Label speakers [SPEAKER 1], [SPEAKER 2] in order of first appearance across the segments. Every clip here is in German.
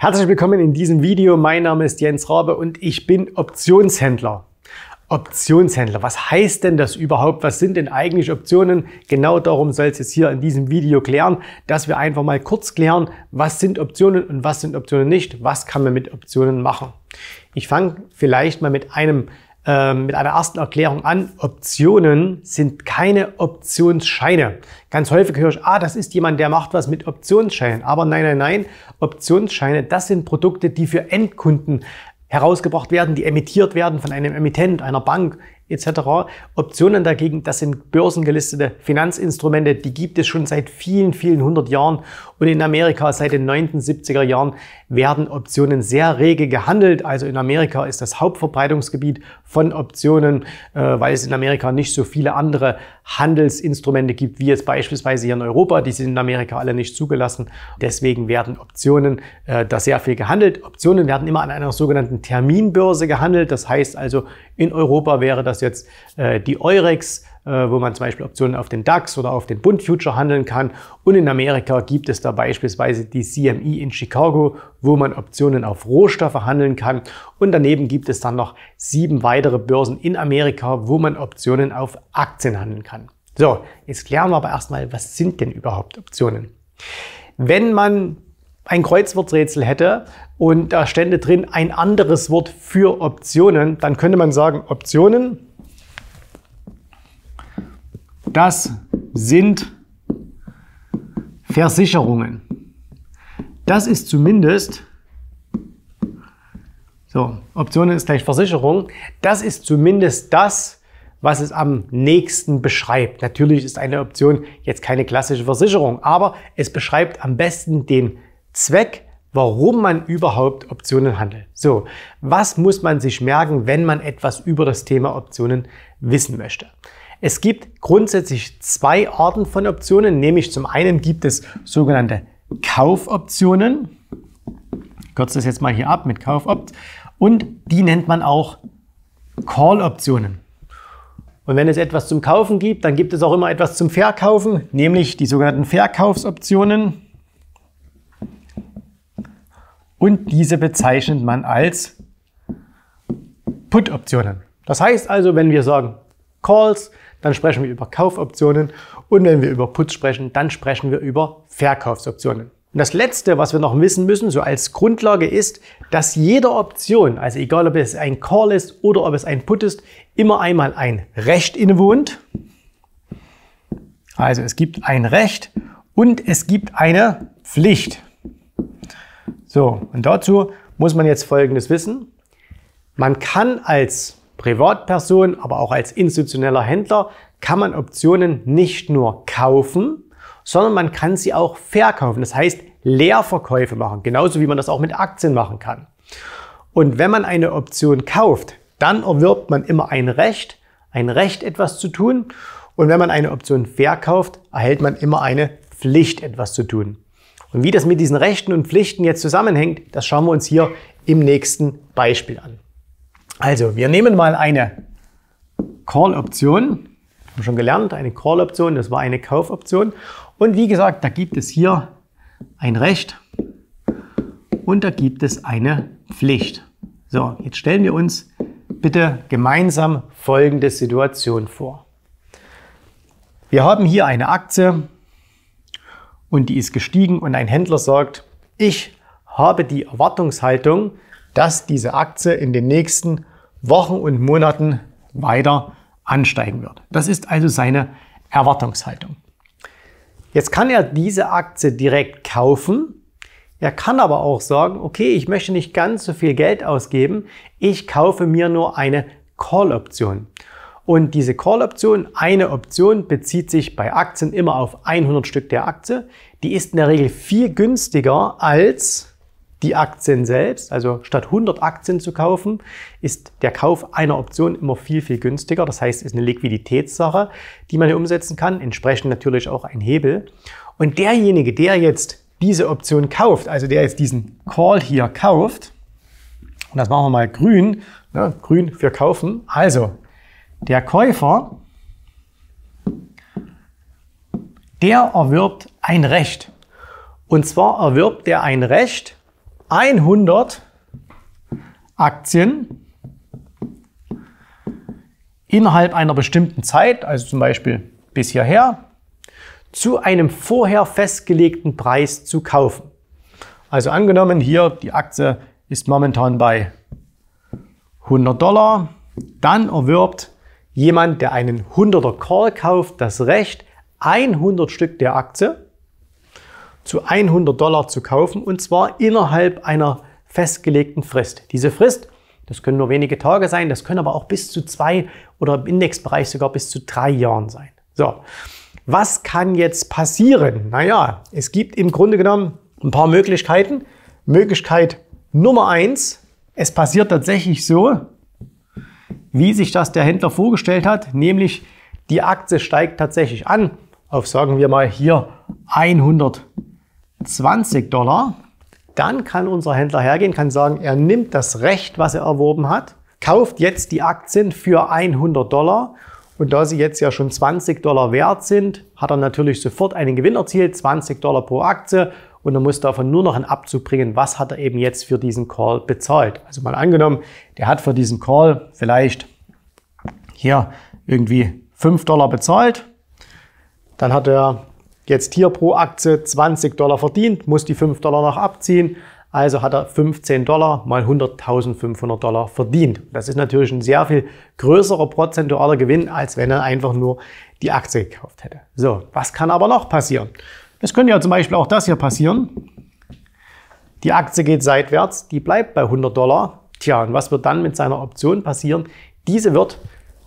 [SPEAKER 1] Herzlich willkommen in diesem Video. Mein Name ist Jens Rabe und ich bin Optionshändler. Optionshändler, was heißt denn das überhaupt? Was sind denn eigentlich Optionen? Genau darum soll es jetzt hier in diesem Video klären, dass wir einfach mal kurz klären, was sind Optionen und was sind Optionen nicht, was kann man mit Optionen machen. Ich fange vielleicht mal mit einem ähm, mit einer ersten Erklärung an. Optionen sind keine Optionsscheine. Ganz häufig höre ich, ah, das ist jemand, der macht was mit Optionsscheinen. Aber nein, nein, nein. Optionsscheine, das sind Produkte, die für Endkunden herausgebracht werden, die emittiert werden von einem Emittent, einer Bank etc. Optionen dagegen, das sind börsengelistete Finanzinstrumente, die gibt es schon seit vielen, vielen hundert Jahren und in Amerika seit den 1970er Jahren werden Optionen sehr rege gehandelt. Also in Amerika ist das Hauptverbreitungsgebiet von Optionen, äh, weil es in Amerika nicht so viele andere Handelsinstrumente gibt, wie es beispielsweise hier in Europa. Die sind in Amerika alle nicht zugelassen. Deswegen werden Optionen äh, da sehr viel gehandelt. Optionen werden immer an einer sogenannten Terminbörse gehandelt. Das heißt also, in Europa wäre das jetzt äh, die Eurex. Äh, wo man zum Beispiel Optionen auf den DAX oder auf den Bund Future handeln kann. Und in Amerika gibt es da beispielsweise die CME in Chicago, wo man Optionen auf Rohstoffe handeln kann. Und daneben gibt es dann noch sieben weitere Börsen in Amerika, wo man Optionen auf Aktien handeln kann. So, jetzt klären wir aber erstmal, was sind denn überhaupt Optionen? Wenn man ein Kreuzworträtsel hätte und da stände drin ein anderes Wort für Optionen, dann könnte man sagen, Optionen das sind Versicherungen. Das ist zumindest, so, Optionen ist gleich Versicherung, das ist zumindest das, was es am nächsten beschreibt. Natürlich ist eine Option jetzt keine klassische Versicherung, aber es beschreibt am besten den Zweck, warum man überhaupt Optionen handelt. So, was muss man sich merken, wenn man etwas über das Thema Optionen wissen möchte? Es gibt grundsätzlich zwei Arten von Optionen, nämlich zum einen gibt es sogenannte Kaufoptionen. Ich kürze das jetzt mal hier ab mit Kaufopt. Und die nennt man auch Call-Optionen. Und wenn es etwas zum Kaufen gibt, dann gibt es auch immer etwas zum Verkaufen, nämlich die sogenannten Verkaufsoptionen. Und diese bezeichnet man als Put-Optionen. Das heißt also, wenn wir sagen Calls, dann sprechen wir über Kaufoptionen und wenn wir über Putz sprechen, dann sprechen wir über Verkaufsoptionen. Und das Letzte, was wir noch wissen müssen, so als Grundlage ist, dass jede Option, also egal ob es ein Call ist oder ob es ein Put ist, immer einmal ein Recht innewohnt. Also es gibt ein Recht und es gibt eine Pflicht. So, und dazu muss man jetzt Folgendes wissen. Man kann als Privatperson, aber auch als institutioneller Händler kann man Optionen nicht nur kaufen, sondern man kann sie auch verkaufen. Das heißt, Leerverkäufe machen, genauso wie man das auch mit Aktien machen kann. Und wenn man eine Option kauft, dann erwirbt man immer ein Recht, ein Recht etwas zu tun. Und wenn man eine Option verkauft, erhält man immer eine Pflicht etwas zu tun. Und wie das mit diesen Rechten und Pflichten jetzt zusammenhängt, das schauen wir uns hier im nächsten Beispiel an. Also, wir nehmen mal eine Call-Option. Haben schon gelernt, eine Call-Option, das war eine Kaufoption. Und wie gesagt, da gibt es hier ein Recht und da gibt es eine Pflicht. So, jetzt stellen wir uns bitte gemeinsam folgende Situation vor. Wir haben hier eine Aktie und die ist gestiegen und ein Händler sagt, ich habe die Erwartungshaltung, dass diese Aktie in den nächsten Wochen und Monaten weiter ansteigen wird. Das ist also seine Erwartungshaltung. Jetzt kann er diese Aktie direkt kaufen. Er kann aber auch sagen, okay, ich möchte nicht ganz so viel Geld ausgeben. Ich kaufe mir nur eine Call-Option. Und diese Call-Option, eine Option, bezieht sich bei Aktien immer auf 100 Stück der Aktie. Die ist in der Regel viel günstiger als die Aktien selbst, also statt 100 Aktien zu kaufen, ist der Kauf einer Option immer viel, viel günstiger. Das heißt, es ist eine Liquiditätssache, die man hier umsetzen kann, entsprechend natürlich auch ein Hebel. Und derjenige, der jetzt diese Option kauft, also der jetzt diesen Call hier kauft, und das machen wir mal grün, ne, grün für kaufen, also der Käufer, der erwirbt ein Recht. Und zwar erwirbt er ein Recht, 100 Aktien innerhalb einer bestimmten Zeit, also zum Beispiel bis hierher, zu einem vorher festgelegten Preis zu kaufen. Also angenommen, hier die Aktie ist momentan bei 100 Dollar, dann erwirbt jemand, der einen 100er Call kauft, das Recht, 100 Stück der Aktie zu 100 Dollar zu kaufen und zwar innerhalb einer festgelegten Frist. Diese Frist, das können nur wenige Tage sein, das können aber auch bis zu zwei oder im Indexbereich sogar bis zu drei Jahren sein. So, was kann jetzt passieren? Naja, es gibt im Grunde genommen ein paar Möglichkeiten. Möglichkeit Nummer eins, es passiert tatsächlich so, wie sich das der Händler vorgestellt hat, nämlich die Aktie steigt tatsächlich an auf, sagen wir mal hier 100 20 Dollar, dann kann unser Händler hergehen, kann sagen, er nimmt das Recht, was er erworben hat, kauft jetzt die Aktien für 100 Dollar und da sie jetzt ja schon 20 Dollar wert sind, hat er natürlich sofort einen Gewinn erzielt, 20 Dollar pro Aktie und er muss davon nur noch einen Abzug bringen, was hat er eben jetzt für diesen Call bezahlt. Also mal angenommen, der hat für diesen Call vielleicht hier irgendwie 5 Dollar bezahlt, dann hat er jetzt hier pro Aktie 20 Dollar verdient, muss die 5 Dollar noch abziehen. Also hat er 15 Dollar mal 100.500 Dollar verdient. Das ist natürlich ein sehr viel größerer prozentualer Gewinn, als wenn er einfach nur die Aktie gekauft hätte. So, was kann aber noch passieren? Es könnte ja zum Beispiel auch das hier passieren. Die Aktie geht seitwärts, die bleibt bei 100 Dollar. Tja, und was wird dann mit seiner Option passieren? Diese wird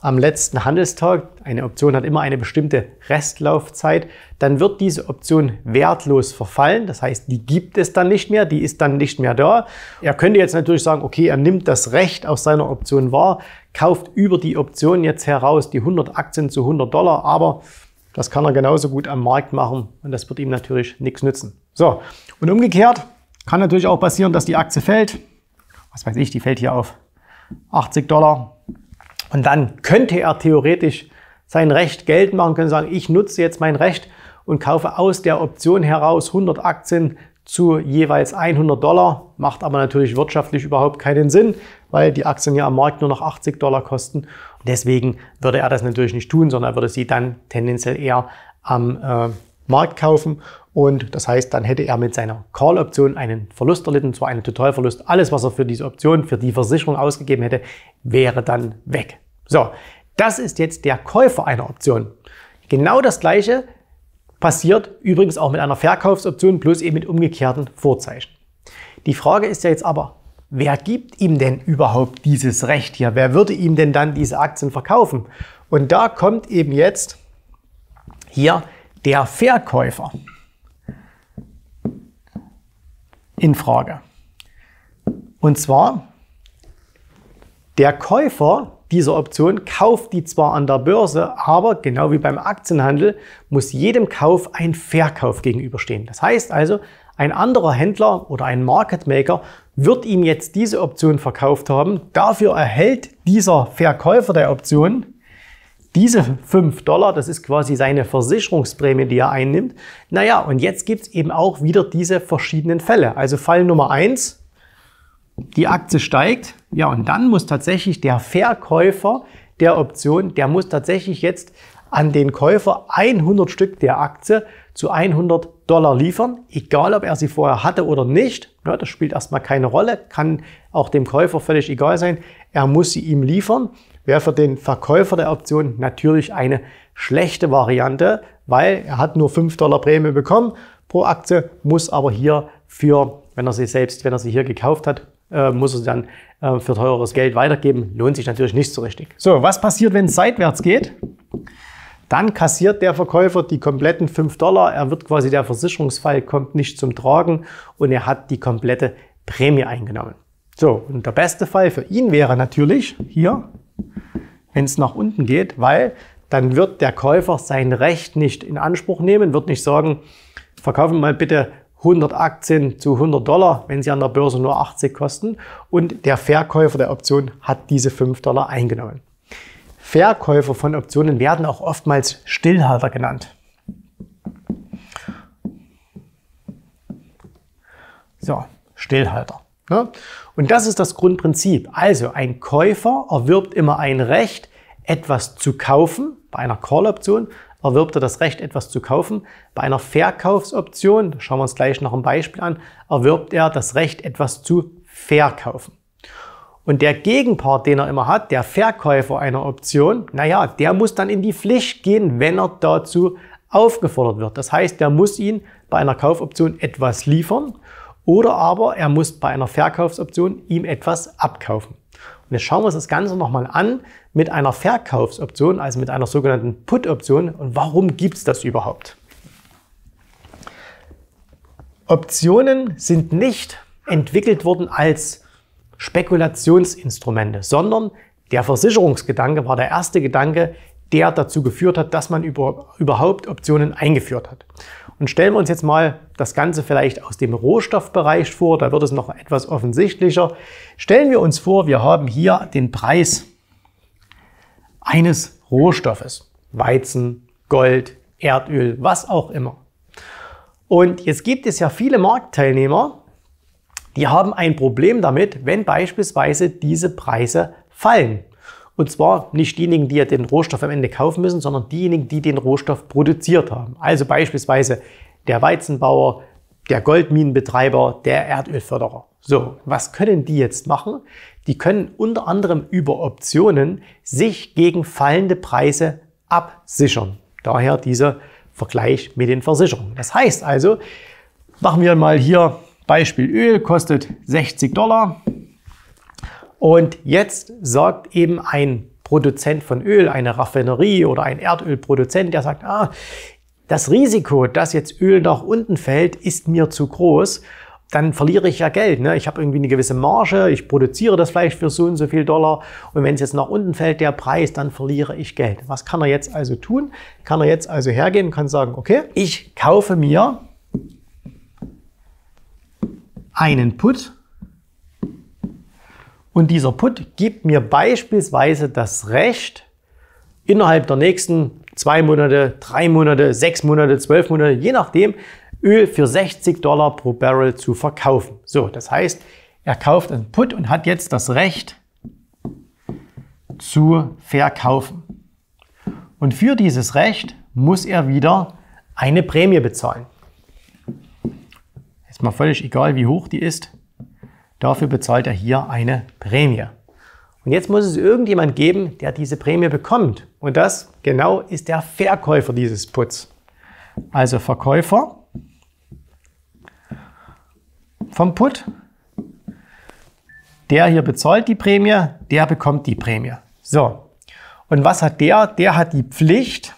[SPEAKER 1] am letzten Handelstag, eine Option hat immer eine bestimmte Restlaufzeit, dann wird diese Option wertlos verfallen. Das heißt, die gibt es dann nicht mehr, die ist dann nicht mehr da. Er könnte jetzt natürlich sagen, okay, er nimmt das Recht aus seiner Option wahr, kauft über die Option jetzt heraus die 100 Aktien zu 100 Dollar, aber das kann er genauso gut am Markt machen und das wird ihm natürlich nichts nützen. So, und umgekehrt kann natürlich auch passieren, dass die Aktie fällt. Was weiß ich, die fällt hier auf 80 Dollar und dann könnte er theoretisch sein Recht geltend machen, könnte sagen, ich nutze jetzt mein Recht und kaufe aus der Option heraus 100 Aktien zu jeweils 100 Dollar, macht aber natürlich wirtschaftlich überhaupt keinen Sinn, weil die Aktien ja am Markt nur noch 80 Dollar kosten. Und deswegen würde er das natürlich nicht tun, sondern er würde sie dann tendenziell eher am äh, Markt kaufen und das heißt, dann hätte er mit seiner Call-Option einen Verlust erlitten, zwar einen Totalverlust. Alles, was er für diese Option, für die Versicherung ausgegeben hätte, wäre dann weg. So, das ist jetzt der Käufer einer Option. Genau das gleiche passiert übrigens auch mit einer Verkaufsoption, plus eben mit umgekehrten Vorzeichen. Die Frage ist ja jetzt aber, wer gibt ihm denn überhaupt dieses Recht hier? Wer würde ihm denn dann diese Aktien verkaufen? Und da kommt eben jetzt hier der Verkäufer. in Frage. Und zwar, der Käufer dieser Option kauft die zwar an der Börse, aber genau wie beim Aktienhandel muss jedem Kauf ein Verkauf gegenüberstehen. Das heißt also, ein anderer Händler oder ein Market Maker wird ihm jetzt diese Option verkauft haben. Dafür erhält dieser Verkäufer der Option diese 5 Dollar, das ist quasi seine Versicherungsprämie, die er einnimmt. Naja, und jetzt gibt es eben auch wieder diese verschiedenen Fälle. Also Fall Nummer 1, die Aktie steigt. Ja, und dann muss tatsächlich der Verkäufer der Option, der muss tatsächlich jetzt an den Käufer 100 Stück der Aktie zu 100 Dollar liefern, egal ob er sie vorher hatte oder nicht. Ja, das spielt erstmal keine Rolle, kann auch dem Käufer völlig egal sein. Er muss sie ihm liefern wäre für den Verkäufer der Option natürlich eine schlechte Variante, weil er hat nur 5 Dollar Prämie bekommen pro Aktie, muss aber hier für, wenn er sie selbst, wenn er sie hier gekauft hat, äh, muss er sie dann äh, für teureres Geld weitergeben. Lohnt sich natürlich nicht so richtig. So, was passiert, wenn es seitwärts geht? Dann kassiert der Verkäufer die kompletten 5 Dollar. Er wird quasi der Versicherungsfall, kommt nicht zum Tragen und er hat die komplette Prämie eingenommen. So, und der beste Fall für ihn wäre natürlich hier, wenn es nach unten geht, weil dann wird der Käufer sein Recht nicht in Anspruch nehmen, wird nicht sagen, verkaufen mal bitte 100 Aktien zu 100 Dollar, wenn sie an der Börse nur 80 kosten. Und der Verkäufer der Option hat diese 5 Dollar eingenommen. Verkäufer von Optionen werden auch oftmals Stillhalter genannt. So, Stillhalter. Ja? Ne? Und das ist das Grundprinzip. Also ein Käufer erwirbt immer ein Recht, etwas zu kaufen. Bei einer Call-Option erwirbt er das Recht, etwas zu kaufen. Bei einer Verkaufsoption, schauen wir uns gleich noch ein Beispiel an, erwirbt er das Recht, etwas zu verkaufen. Und der Gegenpart, den er immer hat, der Verkäufer einer Option, naja, der muss dann in die Pflicht gehen, wenn er dazu aufgefordert wird. Das heißt, der muss ihn bei einer Kaufoption etwas liefern oder aber er muss bei einer Verkaufsoption ihm etwas abkaufen. Und jetzt schauen wir uns das Ganze nochmal an mit einer Verkaufsoption, also mit einer sogenannten Put-Option. Und warum gibt es das überhaupt? Optionen sind nicht entwickelt worden als Spekulationsinstrumente, sondern der Versicherungsgedanke war der erste Gedanke, der dazu geführt hat, dass man über, überhaupt Optionen eingeführt hat. Und stellen wir uns jetzt mal das Ganze vielleicht aus dem Rohstoffbereich vor, da wird es noch etwas offensichtlicher. Stellen wir uns vor, wir haben hier den Preis eines Rohstoffes, Weizen, Gold, Erdöl, was auch immer. Und jetzt gibt es ja viele Marktteilnehmer, die haben ein Problem damit, wenn beispielsweise diese Preise fallen. Und zwar nicht diejenigen, die ja den Rohstoff am Ende kaufen müssen, sondern diejenigen, die den Rohstoff produziert haben. Also beispielsweise der Weizenbauer, der Goldminenbetreiber, der Erdölförderer. So, was können die jetzt machen? Die können unter anderem über Optionen sich gegen fallende Preise absichern. Daher dieser Vergleich mit den Versicherungen. Das heißt also, machen wir mal hier Beispiel Öl, kostet 60 Dollar. Und jetzt sorgt eben ein Produzent von Öl, eine Raffinerie oder ein Erdölproduzent, der sagt, ah, das Risiko, dass jetzt Öl nach unten fällt, ist mir zu groß. Dann verliere ich ja Geld. Ne? Ich habe irgendwie eine gewisse Marge, ich produziere das Fleisch für so und so viel Dollar. Und wenn es jetzt nach unten fällt, der Preis, dann verliere ich Geld. Was kann er jetzt also tun? Kann er jetzt also hergehen und kann sagen, okay, ich kaufe mir einen Put und dieser Put gibt mir beispielsweise das Recht, innerhalb der nächsten zwei Monate, drei Monate, sechs Monate, zwölf Monate, je nachdem, Öl für 60 Dollar pro Barrel zu verkaufen. So, das heißt, er kauft einen Put und hat jetzt das Recht zu verkaufen. Und für dieses Recht muss er wieder eine Prämie bezahlen. Ist mal völlig egal, wie hoch die ist. Dafür bezahlt er hier eine Prämie. Und jetzt muss es irgendjemand geben, der diese Prämie bekommt. Und das genau ist der Verkäufer dieses Puts. Also Verkäufer vom Put, der hier bezahlt die Prämie, der bekommt die Prämie. So, und was hat der? Der hat die Pflicht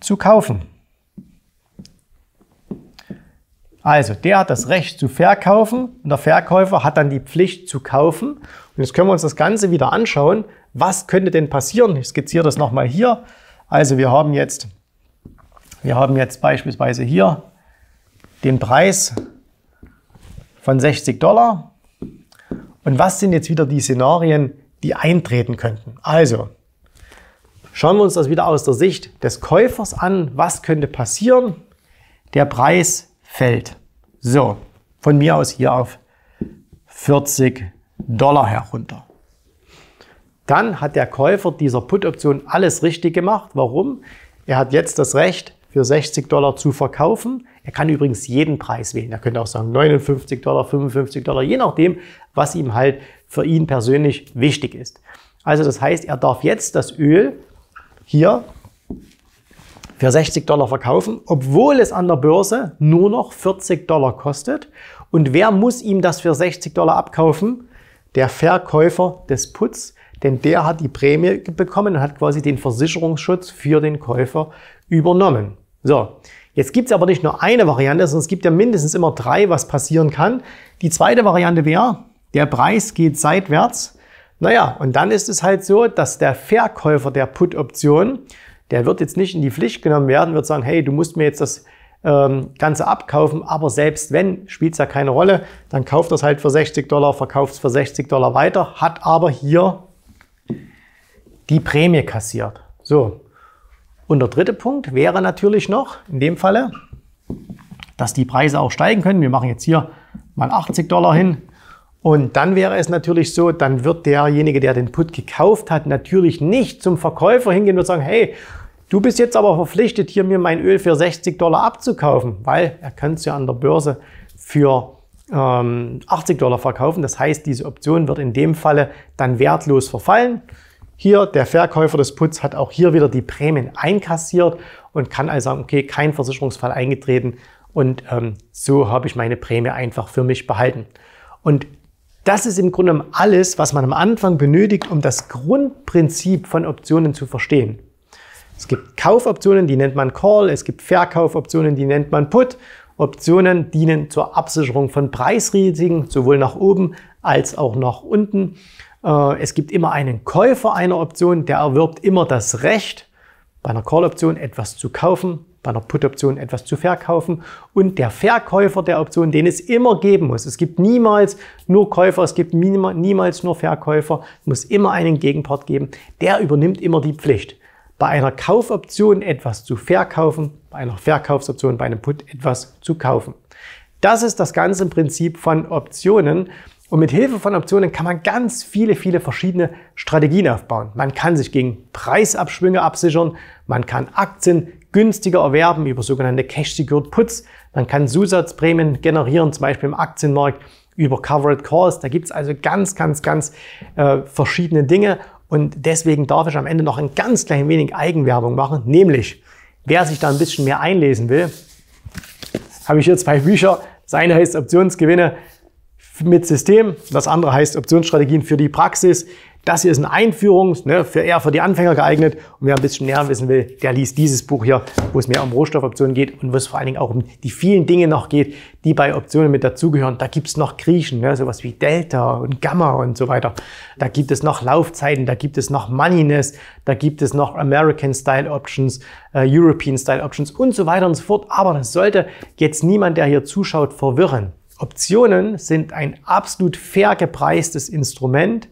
[SPEAKER 1] zu kaufen. Also, der hat das Recht zu verkaufen und der Verkäufer hat dann die Pflicht zu kaufen. Und jetzt können wir uns das Ganze wieder anschauen. Was könnte denn passieren? Ich skizziere das nochmal hier. Also, wir haben jetzt, wir haben jetzt beispielsweise hier den Preis von 60 Dollar. Und was sind jetzt wieder die Szenarien, die eintreten könnten? Also, schauen wir uns das wieder aus der Sicht des Käufers an. Was könnte passieren? Der Preis fällt. So, von mir aus hier auf 40 Dollar herunter. Dann hat der Käufer dieser Put-Option alles richtig gemacht. Warum? Er hat jetzt das Recht, für 60 Dollar zu verkaufen. Er kann übrigens jeden Preis wählen. Er könnte auch sagen 59 Dollar, 55 Dollar, je nachdem, was ihm halt für ihn persönlich wichtig ist. Also das heißt, er darf jetzt das Öl hier für 60 Dollar verkaufen, obwohl es an der Börse nur noch 40 Dollar kostet. Und wer muss ihm das für 60 Dollar abkaufen? Der Verkäufer des Puts, denn der hat die Prämie bekommen und hat quasi den Versicherungsschutz für den Käufer übernommen. So, jetzt gibt es aber nicht nur eine Variante, sondern es gibt ja mindestens immer drei, was passieren kann. Die zweite Variante wäre, der Preis geht seitwärts. Naja, und dann ist es halt so, dass der Verkäufer der Put-Option der wird jetzt nicht in die Pflicht genommen werden, wird sagen, hey, du musst mir jetzt das ähm, Ganze abkaufen, aber selbst wenn, spielt es ja keine Rolle, dann kauft das halt für 60 Dollar, verkauft es für 60 Dollar weiter, hat aber hier die Prämie kassiert. So. Und der dritte Punkt wäre natürlich noch, in dem Falle, dass die Preise auch steigen können. Wir machen jetzt hier mal 80 Dollar hin. Und dann wäre es natürlich so, dann wird derjenige, der den Put gekauft hat, natürlich nicht zum Verkäufer hingehen und sagen, hey, Du bist jetzt aber verpflichtet, hier mir mein Öl für 60 Dollar abzukaufen, weil er kann es ja an der Börse für ähm, 80 Dollar verkaufen. Das heißt, diese Option wird in dem Falle dann wertlos verfallen. Hier, der Verkäufer des Puts hat auch hier wieder die Prämien einkassiert und kann also sagen, okay, kein Versicherungsfall eingetreten und ähm, so habe ich meine Prämie einfach für mich behalten. Und das ist im Grunde alles, was man am Anfang benötigt, um das Grundprinzip von Optionen zu verstehen. Es gibt Kaufoptionen, die nennt man Call, es gibt Verkaufoptionen, die nennt man Put. Optionen dienen zur Absicherung von Preisrisiken, sowohl nach oben als auch nach unten. Äh, es gibt immer einen Käufer einer Option, der erwirbt immer das Recht, bei einer Call-Option etwas zu kaufen, bei einer Put-Option etwas zu verkaufen und der Verkäufer der Option, den es immer geben muss. Es gibt niemals nur Käufer, es gibt niemals nur Verkäufer, muss immer einen Gegenpart geben, der übernimmt immer die Pflicht bei einer Kaufoption etwas zu verkaufen, bei einer Verkaufsoption, bei einem Put etwas zu kaufen. Das ist das ganze Prinzip von Optionen. Und mit Hilfe von Optionen kann man ganz viele, viele verschiedene Strategien aufbauen. Man kann sich gegen Preisabschwünge absichern, man kann Aktien günstiger erwerben über sogenannte Cash-Secured Puts, man kann Zusatzprämien generieren, zum Beispiel im Aktienmarkt über Covered Calls. Da gibt es also ganz, ganz, ganz äh, verschiedene Dinge. Und deswegen darf ich am Ende noch ein ganz klein wenig Eigenwerbung machen, nämlich wer sich da ein bisschen mehr einlesen will, habe ich hier zwei Bücher. Das eine heißt Optionsgewinne mit System, das andere heißt Optionsstrategien für die Praxis. Das hier ist eine Einführung, ne, für eher für die Anfänger geeignet. Und wer ein bisschen näher wissen will, der liest dieses Buch hier, wo es mehr um Rohstoffoptionen geht und wo es vor allen Dingen auch um die vielen Dinge noch geht, die bei Optionen mit dazugehören. Da gibt es noch Griechen, ne, sowas wie Delta und Gamma und so weiter. Da gibt es noch Laufzeiten, da gibt es noch Moneyness, da gibt es noch American Style Options, äh, European Style Options und so weiter und so fort. Aber das sollte jetzt niemand, der hier zuschaut, verwirren. Optionen sind ein absolut fair gepreistes Instrument,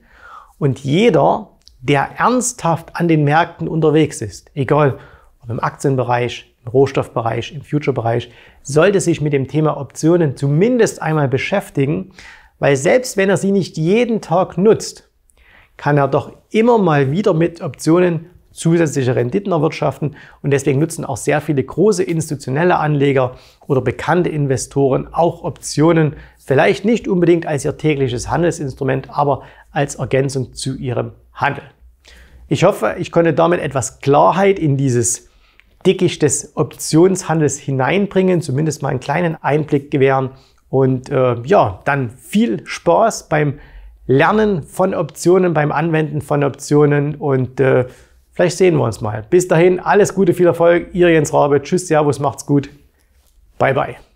[SPEAKER 1] und jeder, der ernsthaft an den Märkten unterwegs ist, egal ob im Aktienbereich, im Rohstoffbereich, im Future-Bereich, sollte sich mit dem Thema Optionen zumindest einmal beschäftigen, weil selbst wenn er sie nicht jeden Tag nutzt, kann er doch immer mal wieder mit Optionen zusätzliche Renditen erwirtschaften und deswegen nutzen auch sehr viele große institutionelle Anleger oder bekannte Investoren auch Optionen, vielleicht nicht unbedingt als ihr tägliches Handelsinstrument, aber als Ergänzung zu ihrem Handel. Ich hoffe, ich konnte damit etwas Klarheit in dieses Dickicht des Optionshandels hineinbringen, zumindest mal einen kleinen Einblick gewähren. Und äh, ja, dann viel Spaß beim Lernen von Optionen, beim Anwenden von Optionen und äh, vielleicht sehen wir uns mal. Bis dahin, alles Gute, viel Erfolg. Ihr Jens Rabe. Tschüss, Servus, macht's gut. Bye, bye.